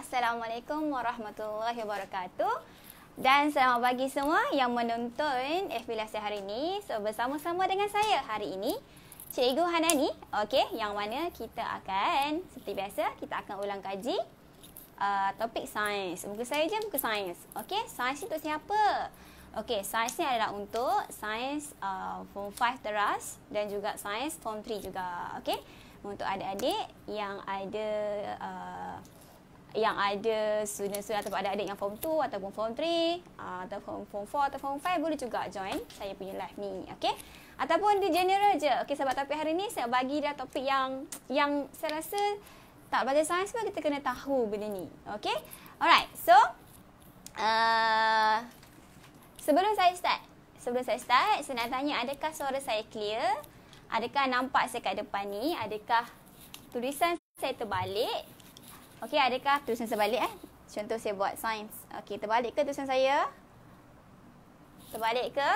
Assalamualaikum warahmatullahi wabarakatuh. Dan selamat pagi semua yang menonton FB Lasi hari ini. So bersama-sama dengan saya hari ini, Cikgu Hanani. Okay, yang mana kita akan seperti biasa kita akan ulang kaji uh, topik sains. Buku saya je buku sains. Okay, sains untuk siapa? Okay, sains ni adalah untuk sains uh, form 5 teras dan juga sains form 3 juga. Okay, Untuk adik-adik yang ada uh, yang ada student-student ataupun adik-adik yang form 2 ataupun form 3 ah, atau form 4 atau form 5 boleh juga join saya punya live ni okey ataupun di general je okey sebab topik hari ni saya bagi dah topik yang yang saya rasa tak belajar sains pun kita kena tahu benda ni okey alright so uh, sebelum saya start sebelum saya start saya nak tanya adakah suara saya clear adakah nampak saya kat depan ni adakah tulisan saya terbalik Okey, adakah tulisan sebalik eh? Contoh saya buat sains. Okey, terbalik ke tulisan saya? Terbalik ke?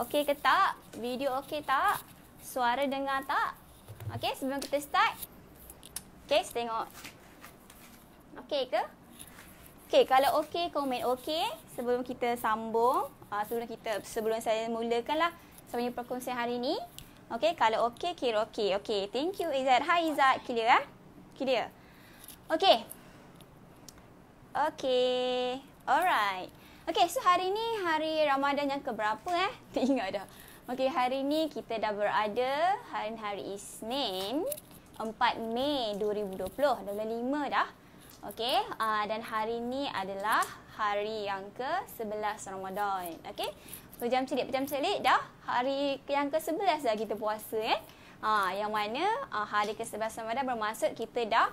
Okey ke tak? Video okey tak? Suara dengar tak? Okey, sebelum kita start. Okey, saya tengok. Okey ke? Okey, kalau okey, komen okey. Sebelum kita sambung. Uh, sebelum kita sebelum saya mulakan mulakanlah sama perkongsian hari ini. Okey, kalau okey, kira okey. Okey, thank you Izzat. Hi Izzat, clear eh? Clear. Okay. Okay. Alright. Okay, so hari ni hari Ramadan yang keberapa eh? Tak ingat dah. Okay, hari ni kita dah berada hari hari Isnin 4 Mei 2020. Dah lima dah. Okay, uh, dan hari ni adalah hari yang ke-11 Ramadan. Okay, jam celik, jam celik dah hari yang ke-11 dah kita puasa eh. Ha, yang mana uh, hari ke-11 Ramadan bermaksud kita dah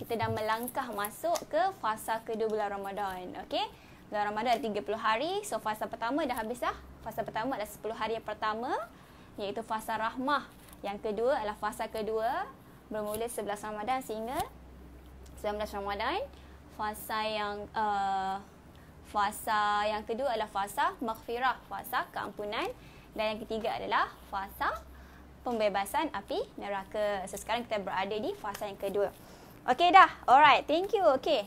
kita dah melangkah masuk ke fasa kedua bulan Ramadan. Okey. Bulan Ramadan 30 hari. So fasa pertama dah habis dah. Fasa pertama adalah 10 hari yang pertama iaitu fasa rahmah. Yang kedua adalah fasa kedua bermula 11 Ramadan sehingga 19 Ramadan. Fasa yang uh, fasa yang kedua adalah fasa maghfirah, fasa keampunan dan yang ketiga adalah fasa pembebasan api neraka. So sekarang kita berada di fasa yang kedua. Okay dah. Alright. Thank you. Okay.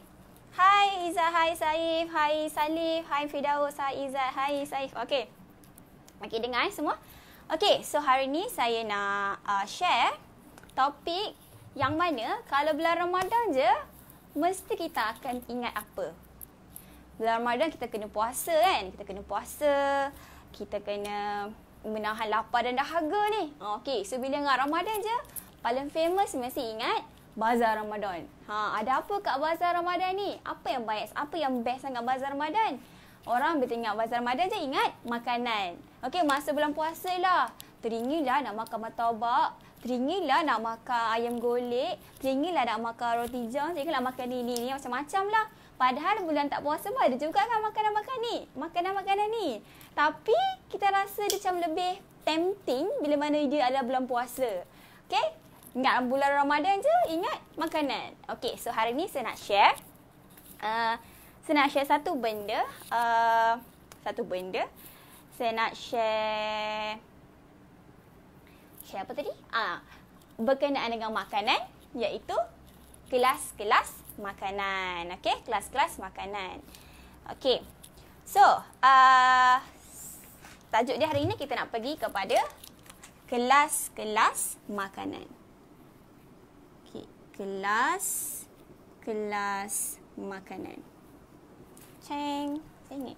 hi Izzat. hi Saif. hi Salif. hi Fidaus. Hai Izzat. hi Saif. Okay. Okay dengar eh, semua. Okay. So hari ni saya nak uh, share topik yang mana kalau bulan Ramadan je mesti kita akan ingat apa. Bulan Ramadan kita kena puasa kan. Kita kena puasa. Kita kena menahan lapar dan dahaga ni. Okay. So bila dengar Ramadan je paling famous mesti ingat Bazar Ramadan. Ha, ada apa kat Bazar Ramadan ni? Apa yang baik? Apa yang best sangat Bazar Ramadan? Orang bila tengok Bazar Ramadan je ingat makanan. Okey, masa bulan puasa lah. Teringinlah nak makan martabak. Teringinlah nak makan ayam golek. Teringinlah nak makan roti jam. Teringinlah makan ni, ni, Macam-macam lah. Padahal bulan tak puasa pun ada juga kan makanan-makanan ni. Makanan-makanan ni. Tapi kita rasa dia macam lebih tempting bila mana dia adalah bulan puasa. Okay? Ingat bulan Ramadan je, ingat makanan. Okay, so hari ni saya nak share. Uh, saya nak share satu benda. Uh, satu benda. Saya nak share... Share apa tadi? Ah, uh, berkenaan dengan makanan. Iaitu kelas-kelas makanan. Okay, kelas-kelas makanan. Okay. So, uh, tajuk dia hari ni kita nak pergi kepada kelas-kelas makanan kelas kelas makanan. Ceng, ini.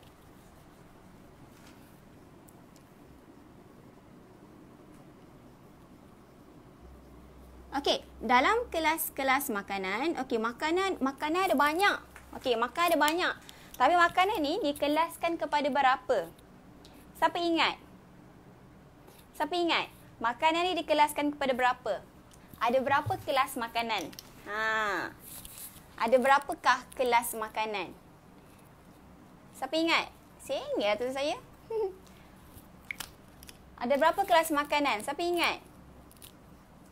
Okey, dalam kelas-kelas makanan, okey makanan makanan ada banyak. Okey, makan ada banyak. Tapi makanan ni dikelaskan kepada berapa? Siapa ingat? Siapa ingat? Makanan ni dikelaskan kepada Berapa? ada berapa kelas makanan? Ha. Ada berapakah kelas makanan? Siapa ingat? Sing ya lah tu saya. ada berapa kelas makanan? Siapa ingat?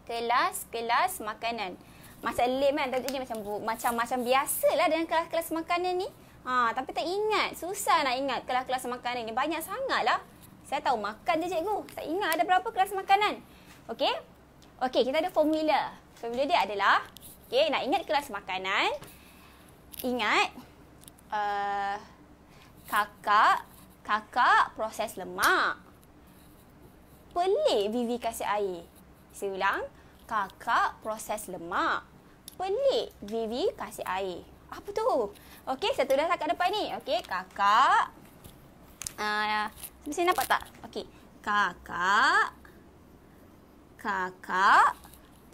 Kelas kelas makanan. Macam lem kan tadi macam bu, macam macam biasalah dengan kelas-kelas makanan ni. Ha, tapi tak ingat. Susah nak ingat kelas-kelas makanan ni. Banyak sangat lah. Saya tahu makan je cikgu. Tak ingat ada berapa kelas makanan. Okey. Okey, kita ada formula. Formula dia adalah, okey, nak ingat kelas makanan, ingat uh, kakak, kakak proses lemak. Pelik Vivi kasih air. Saya ulang, kakak proses lemak. Pelik Vivi kasih air. Apa tu? Okey, saya tulis kat depan ni. Okey, kakak. Uh, eh, Sini nampak tak? Okey, kakak kakak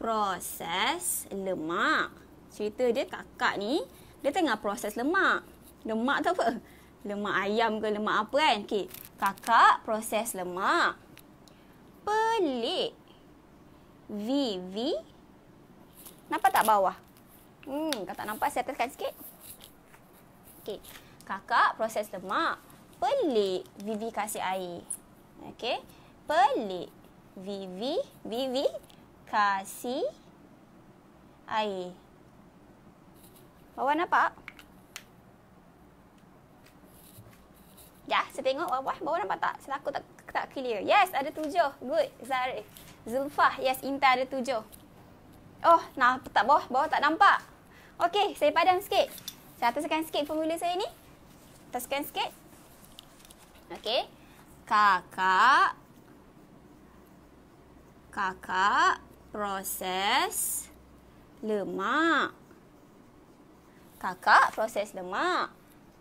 proses lemak. Cerita dia kakak ni, dia tengah proses lemak. Lemak tu apa? Lemak ayam ke lemak apa kan? Okay. Kakak proses lemak. Pelik. Vivi. Nampak tak bawah? Hmm, kalau tak nampak, saya teruskan sikit. Okay. Kakak proses lemak. Pelik. Vivi kasih air. Okay. Pelik. Vivi, Vivi, kasih air. Wawan nampak? Ya, saya tengok bawah Wawan nampak tak? Saya takut tak, tak clear. Yes, ada tujuh. Good, Zarif. Zulfah, yes, Inta ada tujuh. Oh, nah, tak bawah, bawah tak nampak. Okey, saya padam sikit. Saya ataskan sikit formula saya ni. Ataskan sikit. Okey. Kakak kakak proses lemak. Kakak proses lemak.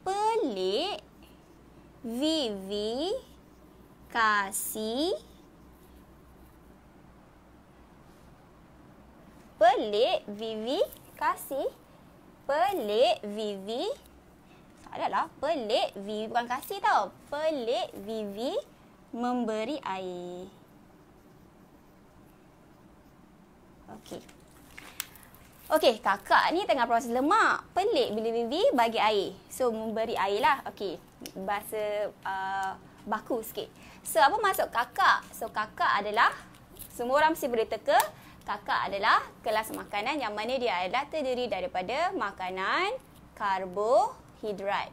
Pelik. Vivi kasih. Pelik Vivi kasih. Pelik Vivi. lah. Pelik Vivi bukan kasih tau. Pelik Vivi memberi air. Okey. Okey, kakak ni tengah proses lemak. Pelik bila Vivi bagi air. So, memberi air lah. Okey, bahasa uh, baku sikit. So, apa maksud kakak? So, kakak adalah, semua orang mesti boleh teka, kakak adalah kelas makanan yang mana dia adalah terdiri daripada makanan karbohidrat.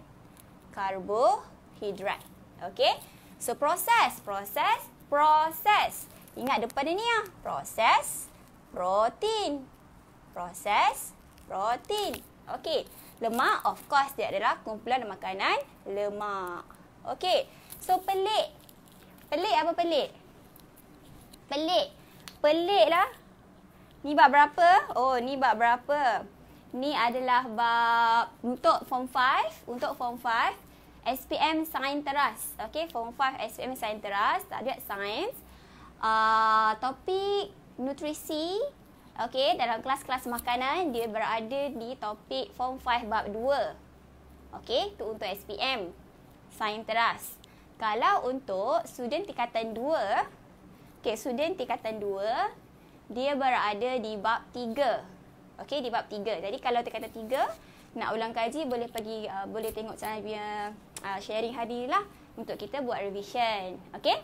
Karbohidrat. Okey, so proses, proses, proses. Ingat depan ni lah, proses, proses protein. Proses protein. Okey. Lemak, of course, dia adalah kumpulan makanan lemak. Okey. So, pelik. Pelik apa pelik? Pelik. Pelik lah. Ni bab berapa? Oh, ni bab berapa? Ni adalah bab untuk form 5. Untuk form 5. SPM Sains Teras. Okey, form 5 SPM Sains Teras. Tak ada sains. Uh, topik nutrisi okey dalam kelas-kelas makanan dia berada di topik form 5 bab 2 okey tu untuk SPM sains teras kalau untuk student tingkatan 2 okey student tingkatan 2 dia berada di bab 3 okey di bab 3 jadi kalau tingkatan 3 nak ulang kaji boleh pergi uh, boleh tengok saya punya uh, sharing hadirlah untuk kita buat revision okey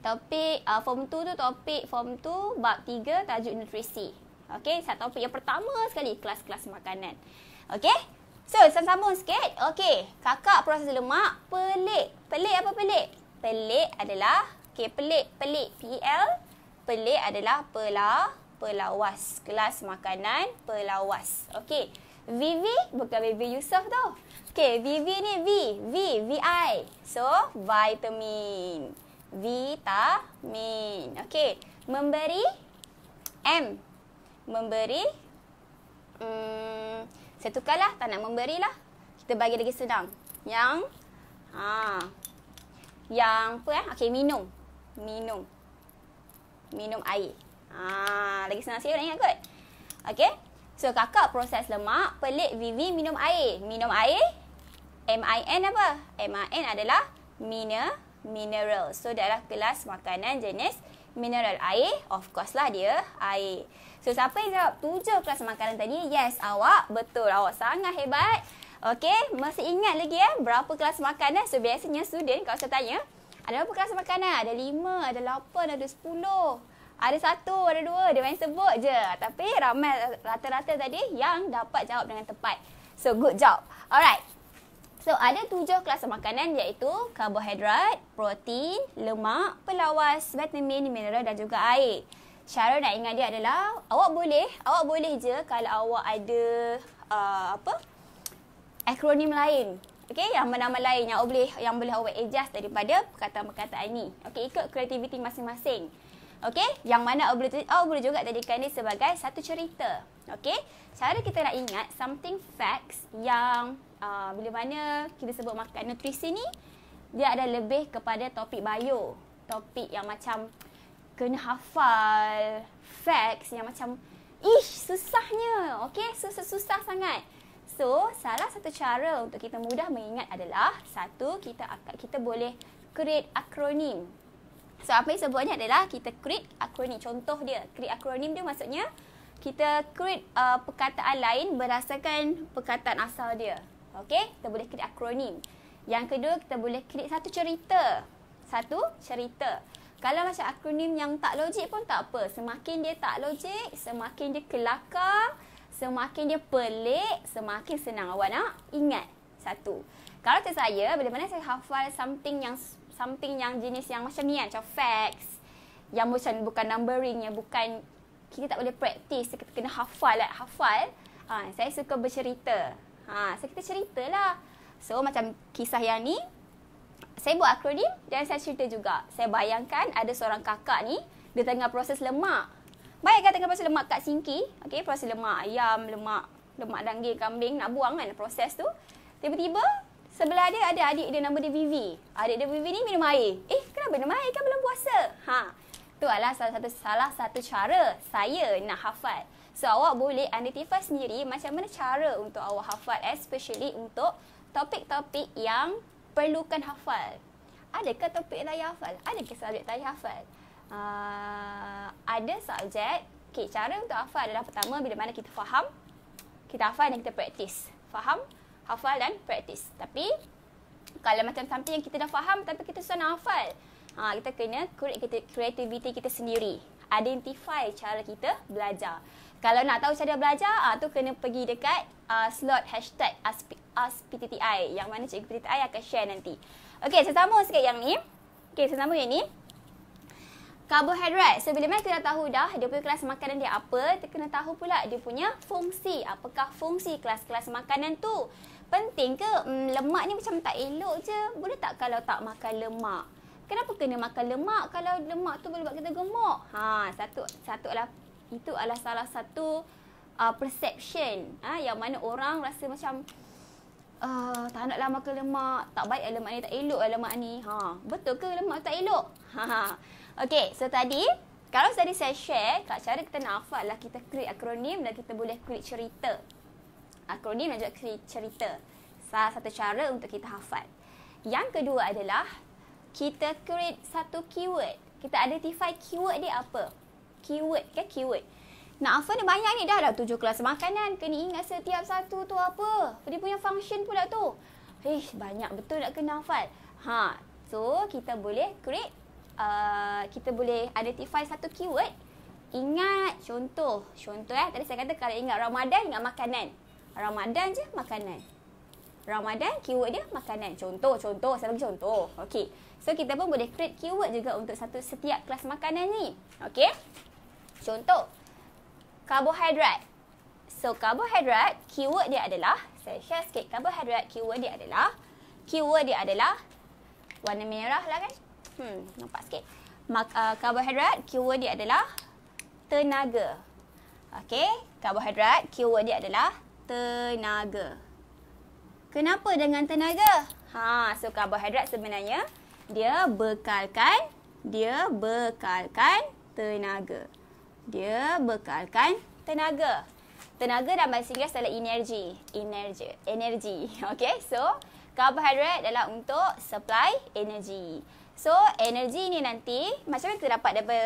topik uh, form 2 tu topik form 2 bab 3 tajuk nutrisi. Okey, Satu topik yang pertama sekali kelas-kelas makanan. Okey? So, sambung sikit. Okey, kakak proses lemak pelik. Pelik apa pelik? Pelik adalah okey, pelik, pelik P L. Pelik adalah pela pelawas. Kelas makanan pelawas. Okey. Vivi bukan Vivi Yusof tau. Okey, Vivi ni V, V, V I. So, vitamin vitamin. Okey, memberi M. Memberi hmm, saya tukarlah, tak nak memberilah. Kita bagi lagi senang. Yang ha. Yang apa ya? Okey, minum. Minum. Minum air. Ha, lagi senang saya ingat kot. Okey. So kakak proses lemak, pelik Vivi minum air. Minum air. M I N apa? M I N adalah mineral mineral. So dia adalah kelas makanan jenis mineral air. Of course lah dia air. So siapa yang jawab tujuh kelas makanan tadi? Yes, awak betul. Awak sangat hebat. Okay, masih ingat lagi eh berapa kelas makanan? So biasanya student kalau saya tanya, ada berapa kelas makanan? Ada lima, ada lapan, ada sepuluh. Ada satu, ada dua. Dia main sebut je. Tapi ramai rata-rata tadi yang dapat jawab dengan tepat. So good job. Alright, So ada tujuh kelas makanan iaitu karbohidrat, protein, lemak, pelawas, vitamin, mineral dan juga air. Cara nak ingat dia adalah awak boleh, awak boleh je kalau awak ada uh, apa? akronim lain. Okey, yang nama-nama lain yang boleh yang boleh awak adjust daripada perkataan-perkataan ini, Okey, ikut kreativiti masing-masing. Okey, yang mana awak boleh awak boleh juga jadikan dia sebagai satu cerita. Okey, cara kita nak ingat something facts yang uh, bila mana kita sebut makan nutrisi ni dia ada lebih kepada topik bio topik yang macam kena hafal facts yang macam ish susahnya okay susah susah sangat so salah satu cara untuk kita mudah mengingat adalah satu kita kita boleh create akronim so apa yang sebutnya adalah kita create akronim contoh dia create akronim dia maksudnya kita create uh, perkataan lain berdasarkan perkataan asal dia Okey, kita boleh create akronim. Yang kedua, kita boleh create satu cerita. Satu cerita. Kalau macam akronim yang tak logik pun tak apa. Semakin dia tak logik, semakin dia kelakar, semakin dia pelik, semakin senang awak nak ingat. Satu. Kalau macam saya, bila mana saya hafal something yang something yang jenis yang macam ni kan, macam facts. Yang macam bukan numbering, yang bukan kita tak boleh practice, kita kena hafal lah, hafal. Ha, saya suka bercerita. Ha, so kita ceritalah. So macam kisah yang ni saya buat akronim dan saya cerita juga. Saya bayangkan ada seorang kakak ni dia tengah proses lemak. Bayangkan tengah proses lemak kat singki, okey proses lemak ayam, lemak lemak daging kambing nak buang kan proses tu. Tiba-tiba sebelah dia ada adik dia nama dia Vivi. Adik dia Vivi ni minum air. Eh, kenapa minum air kan belum puasa? Ha. Tu adalah salah satu salah satu cara saya nak hafal. So awak boleh identify sendiri macam mana cara untuk awak hafal especially untuk topik-topik yang perlukan hafal. Adakah topik layak hafal? Adakah subjek layak hafal? Uh, ada subjek. Okay, cara untuk hafal adalah pertama bila mana kita faham, kita hafal dan kita praktis. Faham, hafal dan praktis. Tapi kalau macam sampai yang kita dah faham tapi kita susah nak hafal, ha, kita kena create kita, kreativiti kita sendiri. Identify cara kita belajar kalau nak tahu cara belajar uh, tu kena pergi dekat uh, slot hashtag ASP, ASPTTI yang mana Cikgu PTTI akan share nanti. Okey, saya sambung sikit yang ni. Okey, saya sambung yang ni. Karbohidrat. Sebelum ni kita tahu dah dia punya kelas makanan dia apa, kita kena tahu pula dia punya fungsi. Apakah fungsi kelas-kelas makanan tu? Penting ke hmm, lemak ni macam tak elok je? Boleh tak kalau tak makan lemak? Kenapa kena makan lemak kalau lemak tu boleh buat kita gemuk? Ha, satu satu lah itu adalah salah satu uh, perception uh, yang mana orang rasa macam uh, tak nak lama makan lemak, tak baik lah lemak ni, tak elok lah lemak ni. Ha, betul ke lemak tak elok? Ha, ha. Okay, so tadi kalau tadi saya share, cara kita nak hafal lah kita create akronim dan kita boleh create cerita. Akronim dan juga create cerita. Salah satu cara untuk kita hafal. Yang kedua adalah kita create satu keyword. Kita identify keyword dia apa keyword kan keyword nak offer ni banyak ni dah dah tujuh kelas makanan kena ingat setiap satu tu apa dia punya function pula tu Eh, banyak betul nak kena hafal. Ha, so kita boleh create, uh, kita boleh identify satu keyword. Ingat, contoh, contoh eh, tadi saya kata kalau ingat Ramadan, ingat makanan. Ramadan je, makanan. Ramadan, keyword dia, makanan. Contoh, contoh, saya bagi contoh. Okay, so kita pun boleh create keyword juga untuk satu setiap kelas makanan ni. Okay. Contoh, karbohidrat. So, karbohidrat, keyword dia adalah, saya share sikit karbohidrat, keyword dia adalah, keyword dia adalah, warna merah lah kan? Hmm, nampak sikit. Mak, uh, karbohidrat, keyword dia adalah, tenaga. Okay, karbohidrat, keyword dia adalah, tenaga. Kenapa dengan tenaga? Ha, so karbohidrat sebenarnya, dia bekalkan, dia bekalkan tenaga dia bekalkan tenaga. Tenaga dalam bahasa Inggeris adalah energy. Energy. Energy. Okay, so carbohydrate adalah untuk supply energy. So, energy ni nanti macam mana kita dapat daripada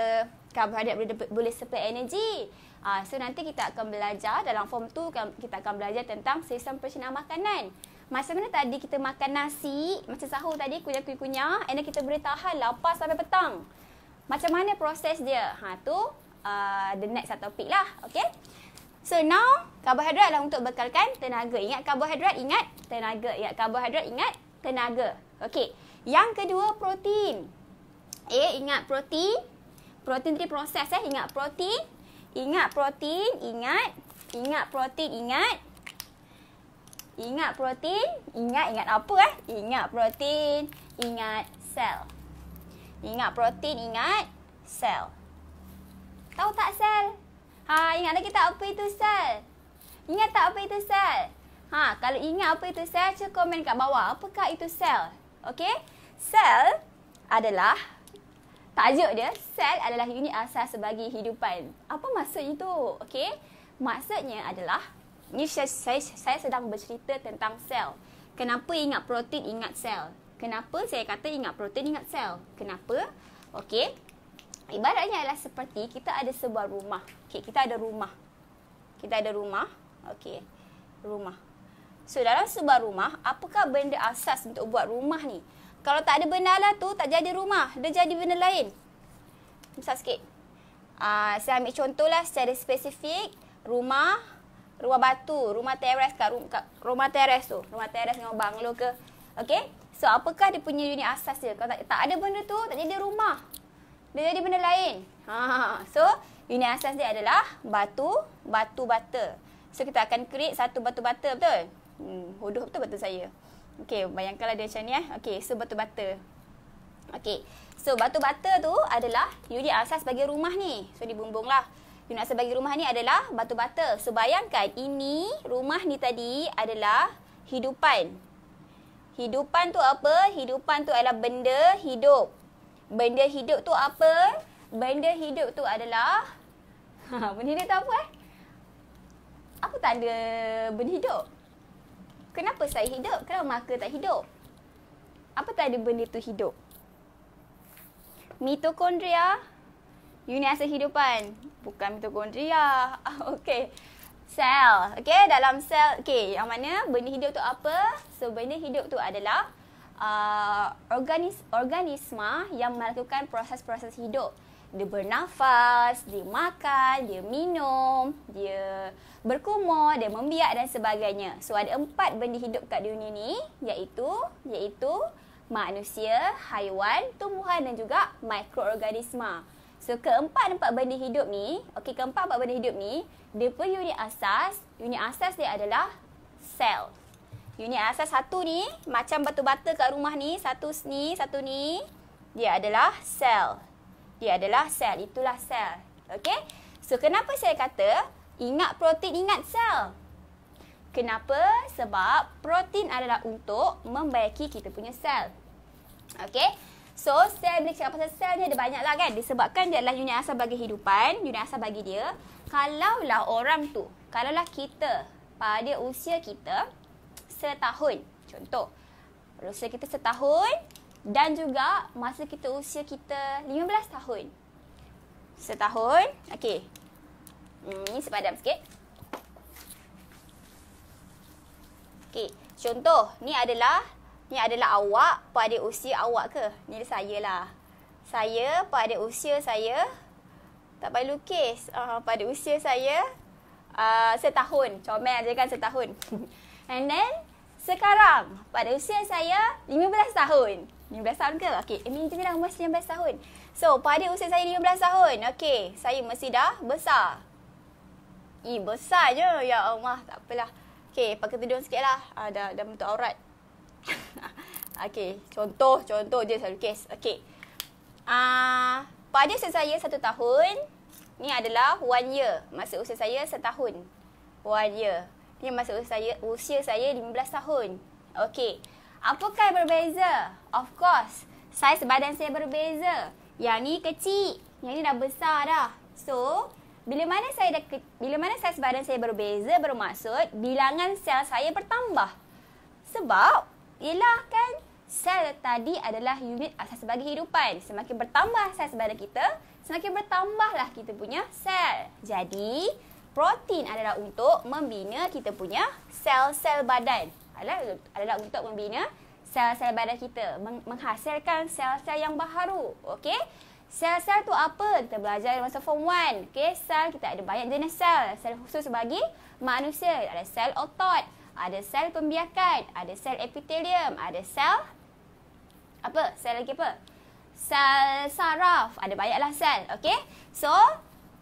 carbohydrate boleh, boleh supply energy? Uh, so, nanti kita akan belajar dalam form tu kan, kita akan belajar tentang sistem percinaan makanan. Macam mana tadi kita makan nasi, macam sahur tadi kunyah-kunyah, and kita boleh tahan lapar sampai petang. Macam mana proses dia? Ha, tu Uh, the next topic lah. Okay. So now, karbohidrat adalah untuk bekalkan tenaga. Ingat karbohidrat, ingat tenaga. Ingat karbohidrat, ingat tenaga. Okay. Yang kedua, protein. Eh, ingat protein. Protein tadi proses eh. Ingat protein. Ingat protein, ingat. Ingat protein, ingat. Ingat protein, ingat ingat apa eh? Ingat protein, ingat sel. Ingat protein, ingat sel. Tahu tak sel? Ha, ingat lagi tak apa itu sel? Ingat tak apa itu sel? Ha, kalau ingat apa itu sel, cek komen kat bawah. Apakah itu sel? Okey? Sel adalah tajuk dia, sel adalah unit asas sebagai hidupan. Apa maksud itu? Okey? Maksudnya adalah ni saya, saya, saya sedang bercerita tentang sel. Kenapa ingat protein ingat sel? Kenapa saya kata ingat protein ingat sel? Kenapa? Okey ibaratnya adalah seperti kita ada sebuah rumah. Okay, kita ada rumah. Kita ada rumah. Okay, rumah. So, dalam sebuah rumah, apakah benda asas untuk buat rumah ni? Kalau tak ada benda lah tu, tak jadi rumah. Dia jadi benda lain. Besar sikit. Uh, saya ambil contohlah secara spesifik. Rumah, rumah batu, rumah teres kat, rum, kat rumah teres tu. Rumah teres dengan banglo ke. Okay? So, apakah dia punya unit asas dia? Kalau tak, tak ada benda tu, tak jadi rumah dia jadi benda lain. Ha. So, unit asas dia adalah batu, batu bata. So, kita akan create satu batu bata, betul? Hmm, hodoh betul batu saya. Okay, bayangkanlah dia macam ni eh. Okay, so batu bata. Okay, so batu bata tu adalah unit asas bagi rumah ni. So, lah. Unit asas bagi rumah ni adalah batu bata. So, bayangkan ini rumah ni tadi adalah hidupan. Hidupan tu apa? Hidupan tu adalah benda hidup. Benda hidup tu apa? Benda hidup tu adalah ha, benda hidup tu apa eh? Apa tanda benda hidup? Kenapa saya hidup? Kenapa maka tak hidup? Apa tanda benda tu hidup? Mitokondria Unit asas kehidupan Bukan mitokondria ah, Okay Sel Okay dalam sel Okay yang mana Benda hidup tu apa So benda hidup tu adalah uh, organis organisma yang melakukan proses-proses hidup. Dia bernafas, dia makan, dia minum, dia berkumur, dia membiak dan sebagainya. So ada empat benda hidup kat dunia ni iaitu iaitu manusia, haiwan, tumbuhan dan juga mikroorganisma. So keempat-empat benda hidup ni, okey keempat-empat benda hidup ni, dia punya unit asas, unit asas dia adalah sel unit asas satu ni macam batu bata kat rumah ni satu ni satu ni dia adalah sel dia adalah sel itulah sel okay so kenapa saya kata ingat protein ingat sel kenapa sebab protein adalah untuk membaiki kita punya sel okay So, sel bila cakap pasal sel ni ada banyak lah kan. Disebabkan dia adalah unit asal bagi kehidupan, unit asal bagi dia. Kalaulah orang tu, kalaulah kita pada usia kita, setahun. Contoh, usia kita setahun dan juga masa kita usia kita 15 tahun. Setahun. Okey. Hmm, ini sepadam sikit. Okey. Contoh, ni adalah ni adalah awak pada usia awak ke? Ni saya lah. Saya pada usia saya tak payah lukis. Uh, pada usia saya uh, setahun. Comel je kan setahun. And then sekarang, pada usia saya 15 tahun. 15 tahun ke? Okey, ini jenis dah umur 15 tahun. So, pada usia saya 15 tahun, okey, saya mesti dah besar. Ih, besar je. Ya Allah, tak apalah. Okey, pakai tudung sikit lah. Ah, dah, dah bentuk aurat. okey, contoh, contoh je satu kes. Okey. Ah, pada usia saya satu tahun, ni adalah one year. Maksud usia saya setahun. One year ni masa saya usia saya 15 tahun. Okey. Apakah yang berbeza? Of course, saiz badan saya berbeza. Yang ni kecil, yang ni dah besar dah. So, bila mana saya dah ke, bila mana saiz badan saya berbeza bermaksud bilangan sel saya bertambah. Sebab ialah kan sel tadi adalah unit asas sebagai kehidupan. Semakin bertambah saiz badan kita, semakin bertambahlah kita punya sel. Jadi, protein adalah untuk membina kita punya sel-sel badan. Adalah, adalah untuk membina sel-sel badan kita. Menghasilkan sel-sel yang baharu. Okey? Sel-sel tu apa? Kita belajar masa form 1. Okey, sel kita ada banyak jenis sel. Sel khusus bagi manusia. Ada sel otot, ada sel pembiakan, ada sel epitelium, ada sel apa? Sel lagi apa? Sel saraf, ada banyaklah sel. Okey. So,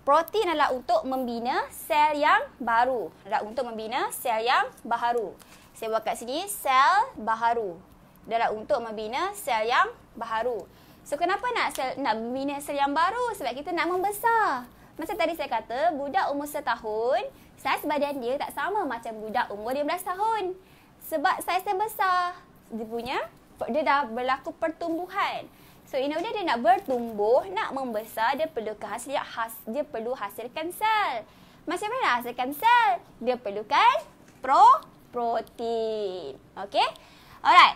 Protein adalah untuk membina sel yang baru. Adalah untuk membina sel yang baru. Saya buat kat sini sel baru, Adalah untuk membina sel yang baru. So kenapa nak sel, nak membina sel yang baru? Sebab kita nak membesar. Macam tadi saya kata, budak umur setahun, saiz badan dia tak sama macam budak umur 15 tahun. Sebab saiz dia besar. Dia punya, dia dah berlaku pertumbuhan. So in order dia nak bertumbuh, nak membesar, dia perlu hasil khas dia perlu hasilkan sel. Macam mana nak hasilkan sel? Dia perlukan pro protein. Okay? Alright.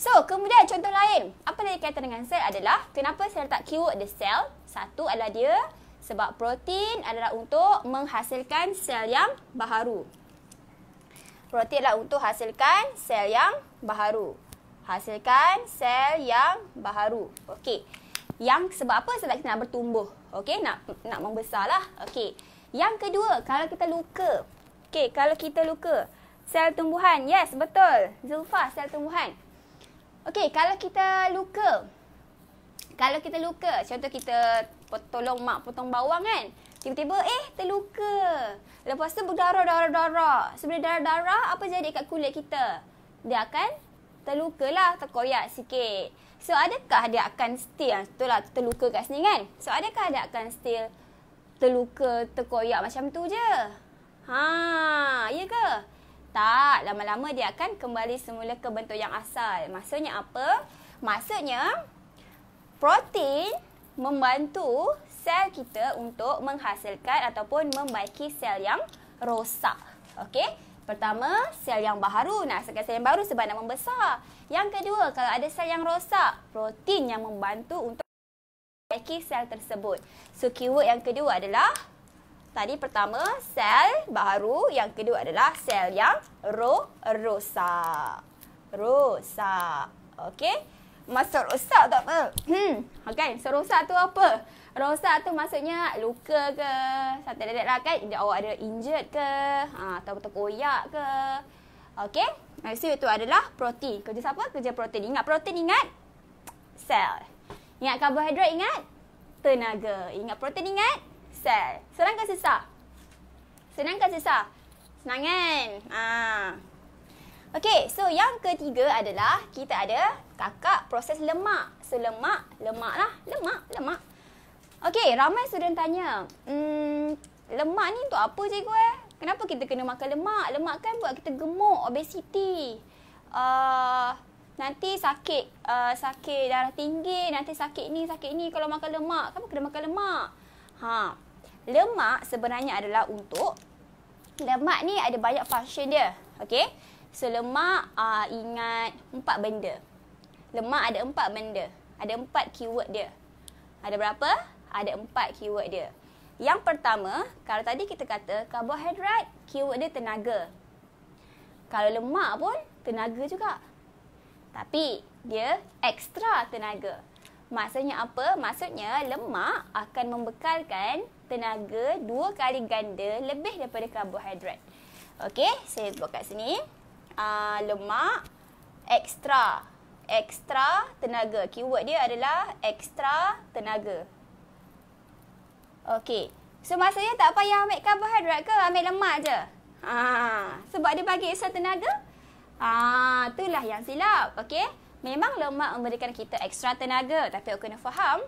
So, kemudian contoh lain. Apa yang kaitan dengan sel adalah kenapa saya letak keyword the cell? Satu adalah dia sebab protein adalah untuk menghasilkan sel yang baharu. Proteinlah untuk hasilkan sel yang baharu hasilkan sel yang baharu. Okey. Yang sebab apa? Sebab kita nak bertumbuh. Okey, nak nak membesarlah. Okey. Yang kedua, kalau kita luka. Okey, kalau kita luka. Sel tumbuhan. Yes, betul. Zulfa, sel tumbuhan. Okey, kalau kita luka. Kalau kita luka, contoh kita tolong mak potong bawang kan. Tiba-tiba, eh, terluka. Lepas tu berdarah-darah-darah. Sebelum darah-darah, apa jadi kat kulit kita? Dia akan terluka lah, terkoyak sikit. So, adakah dia akan still, ah, tu lah, terluka kat sini kan? So, adakah dia akan still terluka, terkoyak macam tu je? Ha, iya ke? Tak, lama-lama dia akan kembali semula ke bentuk yang asal. Maksudnya apa? Maksudnya, protein membantu sel kita untuk menghasilkan ataupun membaiki sel yang rosak. Okey? Pertama, sel yang baharu nah hasilkan sel yang baru sebab nak membesar. Yang kedua, kalau ada sel yang rosak, protein yang membantu untuk memperbaiki sel tersebut. So, keyword yang kedua adalah tadi pertama, sel baharu. Yang kedua adalah sel yang ro rosak. Rosak. Okey? Masa rosak tak apa. Hmm. Okay, so rosak tu apa? Rosak tu maksudnya luka ke, sampai dadak lah kan, dia awak ada injured ke, ha, atau koyak ke. Okay, so itu adalah protein. Kerja siapa? Kerja protein. Ingat protein, ingat sel. Ingat karbohidrat, ingat tenaga. Ingat protein, ingat sel. Senang ke sisa, Senang ke sisa, Senang kan? Ha. Okay, so yang ketiga adalah kita ada kakak proses lemak. So lemak, lemak lah. Lemak, lemak. Okay, ramai student tanya, hmm, lemak ni untuk apa cikgu eh? Kenapa kita kena makan lemak? Lemak kan buat kita gemuk, obesiti. Uh, nanti sakit, uh, sakit darah tinggi, nanti sakit ni, sakit ni kalau makan lemak. Kenapa kena makan lemak? Ha, lemak sebenarnya adalah untuk, lemak ni ada banyak function dia. Okay, so lemak uh, ingat empat benda. Lemak ada empat benda. Ada empat keyword dia. Ada berapa? ada empat keyword dia. Yang pertama, kalau tadi kita kata karbohidrat, keyword dia tenaga. Kalau lemak pun, tenaga juga. Tapi, dia ekstra tenaga. Maksudnya apa? Maksudnya lemak akan membekalkan tenaga dua kali ganda lebih daripada karbohidrat. Okey, saya buat kat sini. Uh, lemak ekstra. Ekstra tenaga. Keyword dia adalah ekstra tenaga. Okey. So maksudnya tak payah ambil karbohidrat ke? Ambil lemak je. Ha, sebab dia bagi extra tenaga. Ha, itulah yang silap. Okey. Memang lemak memberikan kita extra tenaga. Tapi awak kena faham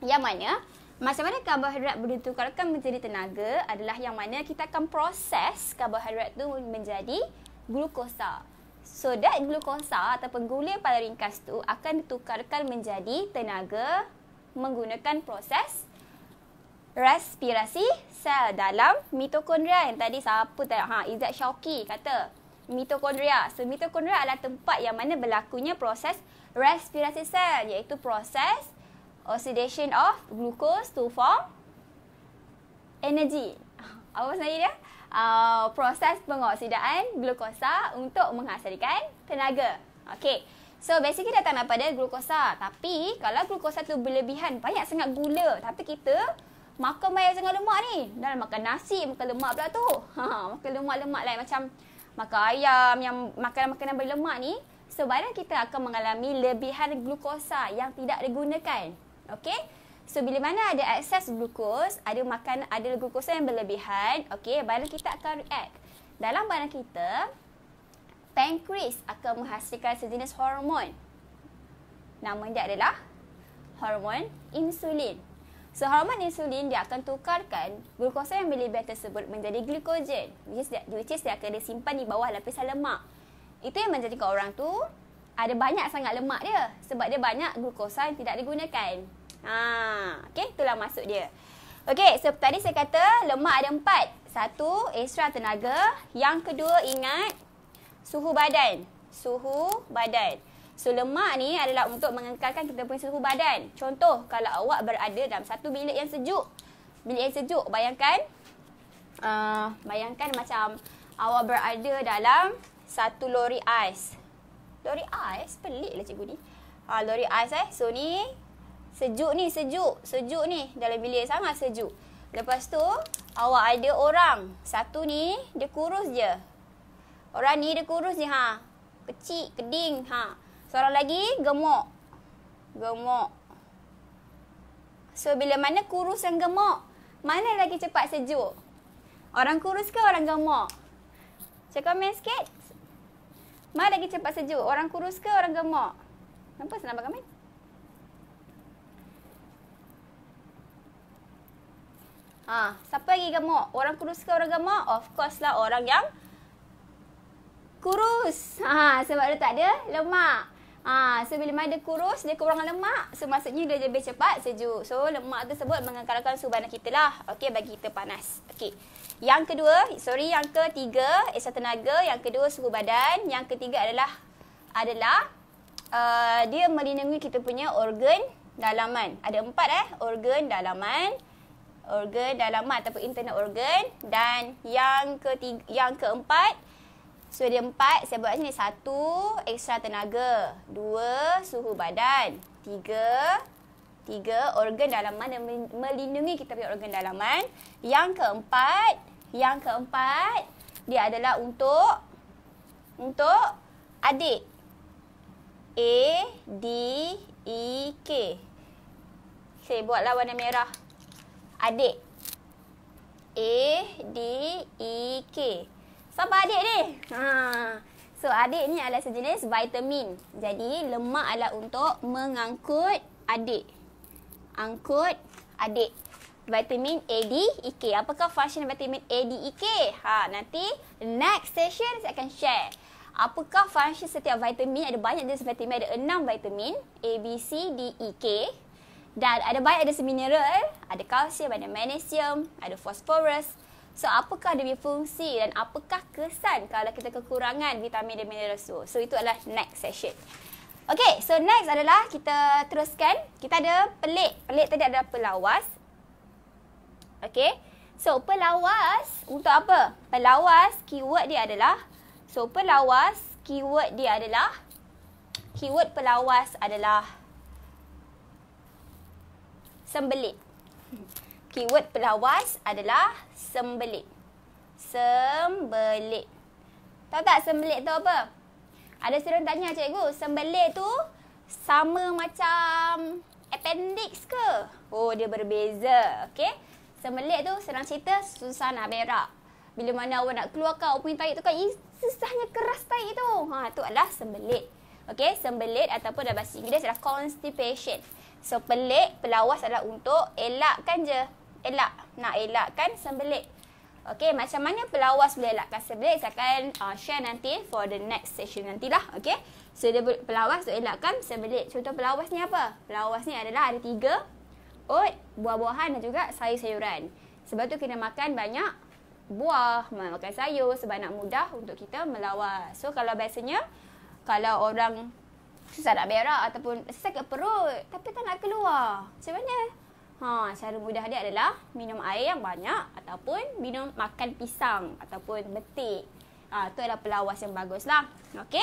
yang mana macam mana karbohidrat boleh ditukarkan menjadi tenaga adalah yang mana kita akan proses karbohidrat tu menjadi glukosa. So that glukosa ataupun gula pada ringkas tu akan ditukarkan menjadi tenaga menggunakan proses respirasi sel dalam mitokondria yang tadi siapa tadi ha Izat Syauqi kata mitokondria so mitokondria adalah tempat yang mana berlakunya proses respirasi sel iaitu proses oxidation of glucose to form energy apa saya dia uh, proses pengoksidaan glukosa untuk menghasilkan tenaga okey So basically datang daripada glukosa. Tapi kalau glukosa tu berlebihan, banyak sangat gula. Tapi kita makan banyak sangat lemak ni. Dan makan nasi, makan lemak pula tu. Ha, makan lemak-lemak lain macam makan ayam yang makan makanan berlemak ni. So, badan kita akan mengalami lebihan glukosa yang tidak digunakan. Okay? So, bila mana ada excess glukos, ada makan ada glukosa yang berlebihan, okay, badan kita akan react. Dalam badan kita, pankreas akan menghasilkan sejenis hormon. Nama dia adalah hormon insulin. So hormon insulin dia akan tukarkan glukosa yang berlebihan tersebut menjadi glikogen which is dia, which is dia akan disimpan di bawah lapisan lemak. Itu yang menjadikan orang tu ada banyak sangat lemak dia sebab dia banyak glukosa yang tidak digunakan. Ha, okey itulah maksud dia. Okey, so tadi saya kata lemak ada empat. Satu, ekstra tenaga. Yang kedua, ingat suhu badan. Suhu badan. So lemak ni adalah untuk mengekalkan kita punya suhu badan. Contoh kalau awak berada dalam satu bilik yang sejuk. Bilik yang sejuk bayangkan uh, bayangkan macam awak berada dalam satu lori ais. Lori ais peliklah cikgu ni. Ha uh, lori ais eh. So ni sejuk ni sejuk. Sejuk ni dalam bilik sangat sejuk. Lepas tu awak ada orang. Satu ni dia kurus je. Orang ni dia kurus je ha. Kecil, keding ha. Seorang lagi gemuk. Gemuk. So bila mana kurus yang gemuk? Mana lagi cepat sejuk? Orang kurus ke orang gemuk? Cek komen sikit. Mana lagi cepat sejuk? Orang kurus ke orang gemuk? Kenapa senang bagi komen? Ha, siapa lagi gemuk? Orang kurus ke orang gemuk? Of course lah orang yang kurus. Ha, sebab dia tak ada lemak. Ah, so bila mana dia kurus, dia kurang lemak. So maksudnya dia lebih cepat sejuk. So lemak tersebut mengekalkan suhu badan kita lah. Okey, bagi kita panas. Okey. Yang kedua, sorry, yang ketiga, esa eh, tenaga. Yang kedua, suhu badan. Yang ketiga adalah adalah uh, dia melindungi kita punya organ dalaman. Ada empat eh, organ dalaman organ dalaman ataupun internal organ dan yang ketiga yang keempat So dia empat, saya buat sini satu ekstra tenaga, dua suhu badan, tiga tiga organ dalaman yang melindungi kita punya organ dalaman. Yang keempat, yang keempat dia adalah untuk untuk adik A D E K. Saya okay, buatlah warna merah. Adik A D E K. Siapa adik ni? Ha. So adik ni adalah sejenis vitamin. Jadi lemak adalah untuk mengangkut adik. Angkut adik. Vitamin E D K. Apakah function vitamin E D K? Ha, nanti next session saya akan share. Apakah function setiap vitamin? Ada banyak jenis vitamin. Ada enam vitamin. A, B, C, D, E, K. Dan ada banyak jenis mineral. Ada kalsium, ada magnesium, ada fosforus. So apakah dia punya fungsi dan apakah kesan kalau kita kekurangan vitamin dan mineral tersebut. So itu adalah next session. Okay, so next adalah kita teruskan. Kita ada pelik. Pelik tadi adalah pelawas. Okay, so pelawas untuk apa? Pelawas, keyword dia adalah. So pelawas, keyword dia adalah. Keyword pelawas adalah. Sembelit keyword pelawas adalah sembelit. Sembelit. Tahu tak sembelit tu apa? Ada seorang tanya cikgu, sembelit tu sama macam appendix ke? Oh, dia berbeza. Okay. Sembelit tu senang cerita susah nak berak. Bila mana awak nak keluarkan opening tayik tu kan, susahnya keras tayik tu. Ha, tu adalah sembelit. Okay, sembelit ataupun dalam bahasa Inggeris adalah constipation. So, pelik, pelawas adalah untuk elakkan je elak nak elakkan sembelit. Okey, macam mana pelawas boleh elakkan sembelit? Saya akan uh, share nanti for the next session nantilah. Okey, so dia pelawas untuk elakkan sembelit. Contoh pelawas ni apa? Pelawas ni adalah ada tiga. Oat, buah-buahan dan juga sayur-sayuran. Sebab tu kena makan banyak buah, makan sayur sebanyak mudah untuk kita melawas. So kalau biasanya, kalau orang susah nak berak ataupun sesak perut tapi tak nak keluar. Macam mana? Ha, cara mudah dia adalah minum air yang banyak ataupun minum makan pisang ataupun betik. Ah, ha, tu adalah pelawas yang baguslah. Okey.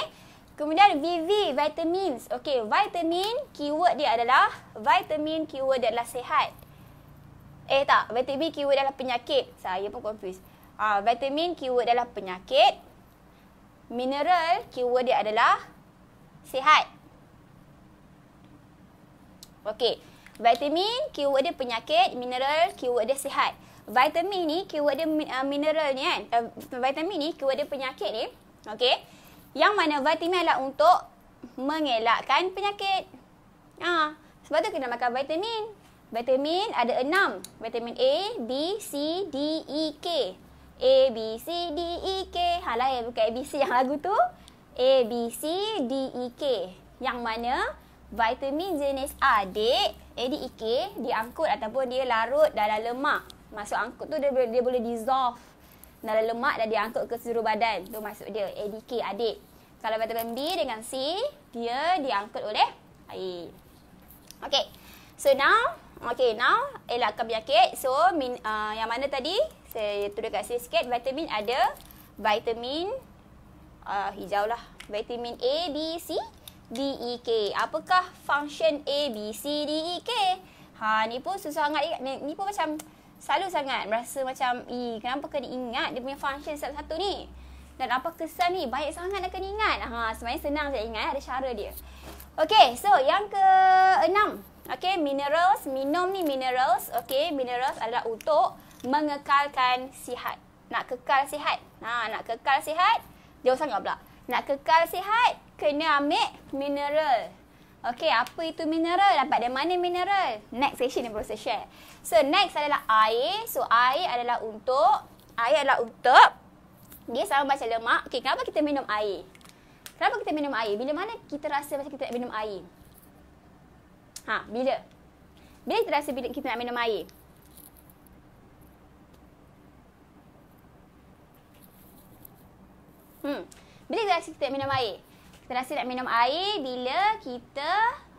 Kemudian VV, vitamins. Okey, vitamin keyword dia adalah vitamin keyword dia adalah sehat. Eh tak, vitamin keyword dia adalah penyakit. Saya pun confuse. Ah, ha, vitamin keyword dia adalah penyakit. Mineral keyword dia adalah sehat. Okey. Vitamin, keyword dia penyakit. Mineral, keyword dia sihat. Vitamin ni, keyword dia uh, mineral ni kan. Uh, vitamin ni, keyword dia penyakit ni. Okay. Yang mana vitamin adalah untuk mengelakkan penyakit. Ha. Sebab tu kena makan vitamin. Vitamin ada enam. Vitamin A, B, C, D, E, K. A, B, C, D, E, K. Hal lah ya, bukan A, B, C yang lagu tu. A, B, C, D, E, K. Yang mana vitamin jenis A, dek, eh, DEK, diangkut ataupun dia larut dalam lemak. Masuk angkut tu dia, dia boleh dissolve dalam lemak dan diangkut ke seluruh badan. Tu masuk dia, ADK, adik. Kalau vitamin B dengan C, dia diangkut oleh air. Okay. So now, okay now, elakkan penyakit. So, min, uh, yang mana tadi, saya tulis kat sini sikit. Vitamin ada, vitamin uh, hijau lah. Vitamin A, B, C. D, E, K. Apakah function A, B, C, D, E, K? Ha, ni pun susah sangat. Ni, ni pun macam selalu sangat. Rasa macam, E kenapa kena ingat dia punya function satu-satu ni? Dan apa kesan ni? Banyak sangat nak kena ingat. Ha, sebenarnya senang saya ingat. Ada cara dia. Okay, so yang ke enam. Okay, minerals. Minum ni minerals. Okay, minerals adalah untuk mengekalkan sihat. Nak kekal sihat. Ha, nak kekal sihat. Dia usah ingat pula. Nak kekal sihat, kena ambil mineral. Okay, apa itu mineral? Dapat dari mana mineral? Next session ni baru share. So, next adalah air. So, air adalah untuk... Air adalah untuk... Dia sama macam lemak. Okay, kenapa kita minum air? Kenapa kita minum air? Bila mana kita rasa macam kita nak minum air? Ha, bila? Bila kita rasa bila kita nak minum air? Hmm. Bila kita rasa kita nak minum air? Kita rasa nak minum air bila kita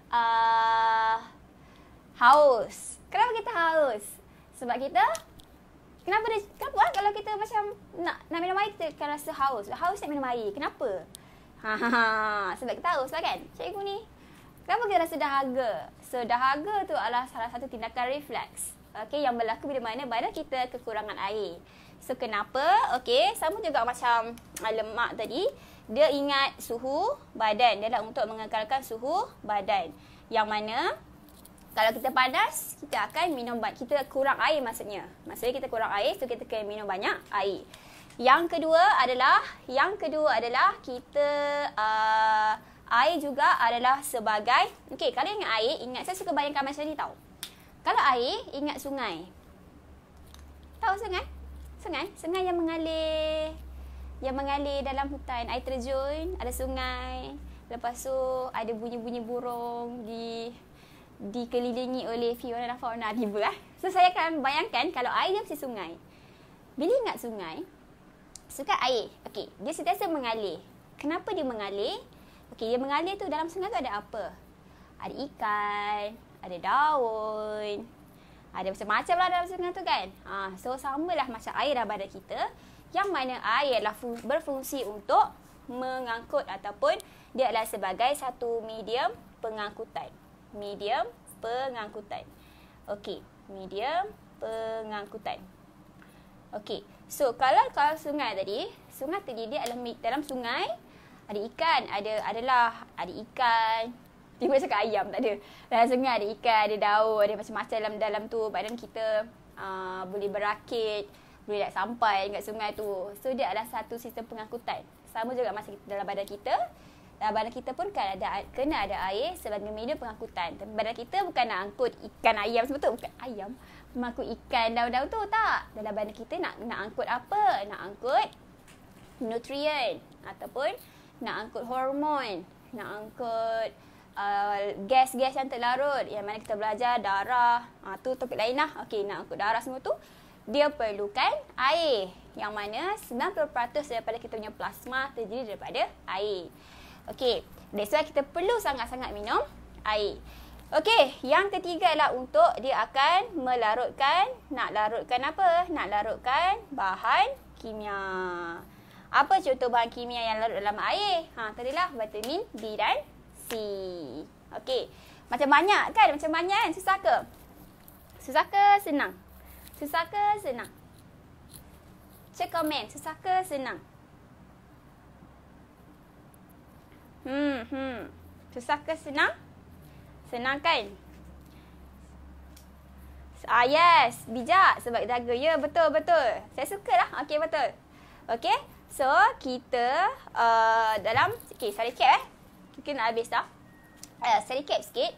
uh, haus. Kenapa kita haus? Sebab kita kenapa dia, kenapa lah kalau kita macam nak nak minum air kita akan rasa haus. Haus nak minum air. Kenapa? Ha, ha ha sebab kita haus lah kan. Cikgu ni. Kenapa kita rasa dahaga? So dahaga tu adalah salah satu tindakan refleks. Okay, yang berlaku bila mana badan kita kekurangan air. So kenapa? Okay, sama juga macam ah, lemak tadi dia ingat suhu badan. Dia nak untuk mengekalkan suhu badan. Yang mana kalau kita panas, kita akan minum banyak. Kita kurang air maksudnya. Maksudnya kita kurang air, so kita kena minum banyak air. Yang kedua adalah, yang kedua adalah kita uh, air juga adalah sebagai, okey, kalau ingat air, ingat saya suka bayangkan macam ni tahu. Kalau air, ingat sungai. Tahu sungai? Sungai, sungai yang mengalir yang mengalir dalam hutan. Air terjun, ada sungai. Lepas tu ada bunyi-bunyi burung di dikelilingi oleh fiona dan fauna tiba lah. So saya akan bayangkan kalau air dia mesti sungai. Bila ingat sungai, suka air. Okey, dia sentiasa mengalir. Kenapa dia mengalir? Okey, dia mengalir tu dalam sungai tu ada apa? Ada ikan, ada daun, ada macam-macam lah dalam sungai tu kan. Ha, so, samalah macam air dalam badan kita yang mana air adalah berfungsi untuk mengangkut ataupun dia adalah sebagai satu medium pengangkutan. Medium pengangkutan. Okey, medium pengangkutan. Okey, so kalau kalau sungai tadi, sungai tadi dia dalam, dalam sungai ada ikan, ada adalah ada ikan, Tiba cakap ayam tak ada. Dalam sungai ada ikan, ada daun, ada macam-macam dalam dalam tu. Badan kita uh, boleh berakit boleh nak sampai dekat sungai tu. So dia adalah satu sistem pengangkutan. Sama juga masa kita dalam badan kita. Dalam badan kita pun kena ada, kena ada air sebagai media pengangkutan. Tapi badan kita bukan nak angkut ikan ayam semua tu, Bukan ayam. Mengangkut ikan daun-daun tu tak. Dalam badan kita nak nak angkut apa? Nak angkut nutrien Ataupun nak angkut hormon. Nak angkut uh, gas-gas yang terlarut. Yang mana kita belajar darah. Ha, tu topik lain lah. Okay, nak angkut darah semua tu dia perlukan air yang mana 90% daripada kita punya plasma terdiri daripada air. Okey, that's why kita perlu sangat-sangat minum air. Okey, yang ketiga ialah untuk dia akan melarutkan, nak larutkan apa? Nak larutkan bahan kimia. Apa contoh bahan kimia yang larut dalam air? Ha, tadilah vitamin B dan C. Okey, macam banyak kan? Macam banyak kan? Susah ke? Susah ke? Senang. Susah ke senang? Cek komen, susah ke senang? Hmm, hmm. Susah ke senang? Senang kan? Ah, yes. Bijak sebab jaga. Ya, betul, betul. Saya suka lah. Okay, betul. Okay. So, kita uh, dalam... Okay, saya recap eh. Kita nak habis dah. Uh, saya recap sikit.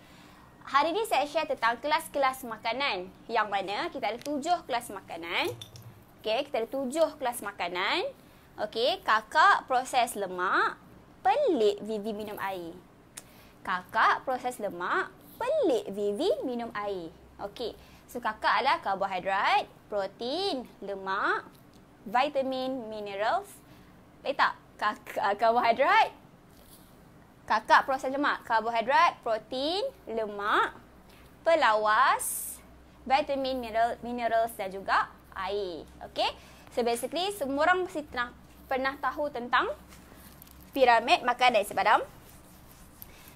Hari ini saya share tentang kelas-kelas makanan Yang mana kita ada tujuh kelas makanan Okay, kita ada tujuh kelas makanan Okay, kakak proses lemak Pelik Vivi minum air Kakak proses lemak Pelik Vivi minum air Okay, so kakak adalah karbohidrat Protein, lemak Vitamin, minerals Eh tak, kakak, karbohidrat kakak proses lemak. Karbohidrat, protein, lemak, pelawas, vitamin, mineral, minerals dan juga air. Okay. So basically semua orang mesti pernah, pernah tahu tentang piramid makanan sepadam.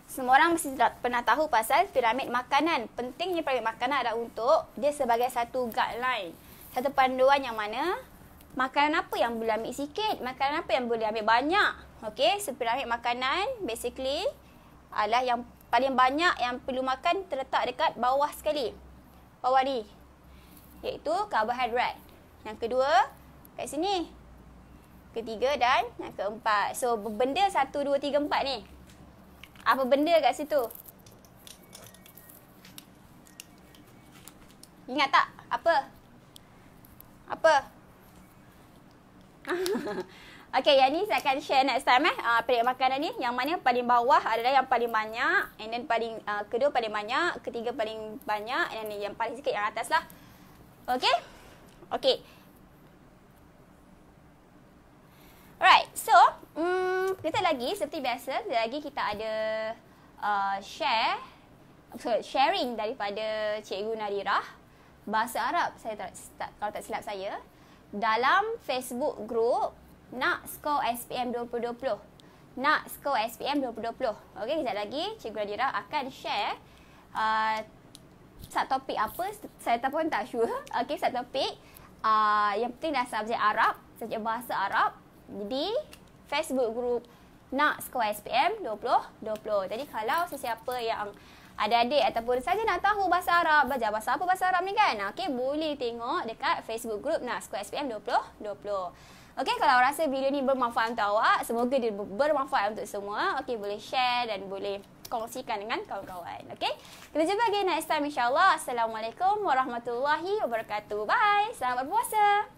Semua orang mesti pernah tahu pasal piramid makanan. Pentingnya piramid makanan adalah untuk dia sebagai satu guideline. Satu panduan yang mana makanan apa yang boleh ambil sikit, makanan apa yang boleh ambil banyak. Okey, sepiramid makanan basically adalah yang paling banyak yang perlu makan terletak dekat bawah sekali. Bawah ni. Iaitu carbohydrate. Yang kedua, kat sini. Ketiga dan yang keempat. So, benda satu, dua, tiga, empat ni. Apa benda kat situ? Ingat tak? Apa? Apa? Apa? okay, yang ni saya akan share next time eh. Uh, ah, Perik makanan ni. Yang mana paling bawah adalah yang paling banyak. And then paling uh, kedua paling banyak. Ketiga paling banyak. And then yang paling sikit yang atas lah. Okay? Okay. Alright, so hmm, kita lagi seperti biasa, kita lagi kita ada uh, share sorry, sharing daripada Cikgu Nadirah bahasa Arab saya tak, tak kalau tak silap saya dalam Facebook group nak skor SPM 2020. Nak skor SPM 2020. Okey, sekejap lagi Cikgu Radira akan share uh, sat topik apa, saya tak pun tak sure. Okey, sat topik uh, yang penting dah subjek Arab, subjek bahasa Arab. Jadi, Facebook group nak skor SPM 2020. Jadi, kalau sesiapa yang adik-adik ataupun saja nak tahu bahasa Arab, belajar bahasa apa bahasa Arab ni kan? Okey, boleh tengok dekat Facebook group Nasku SPM 2020. Okey, kalau rasa video ni bermanfaat untuk awak, semoga dia bermanfaat untuk semua. Okey, boleh share dan boleh kongsikan dengan kawan-kawan. Okey, kita jumpa lagi next time insyaAllah. Assalamualaikum warahmatullahi wabarakatuh. Bye, selamat berpuasa.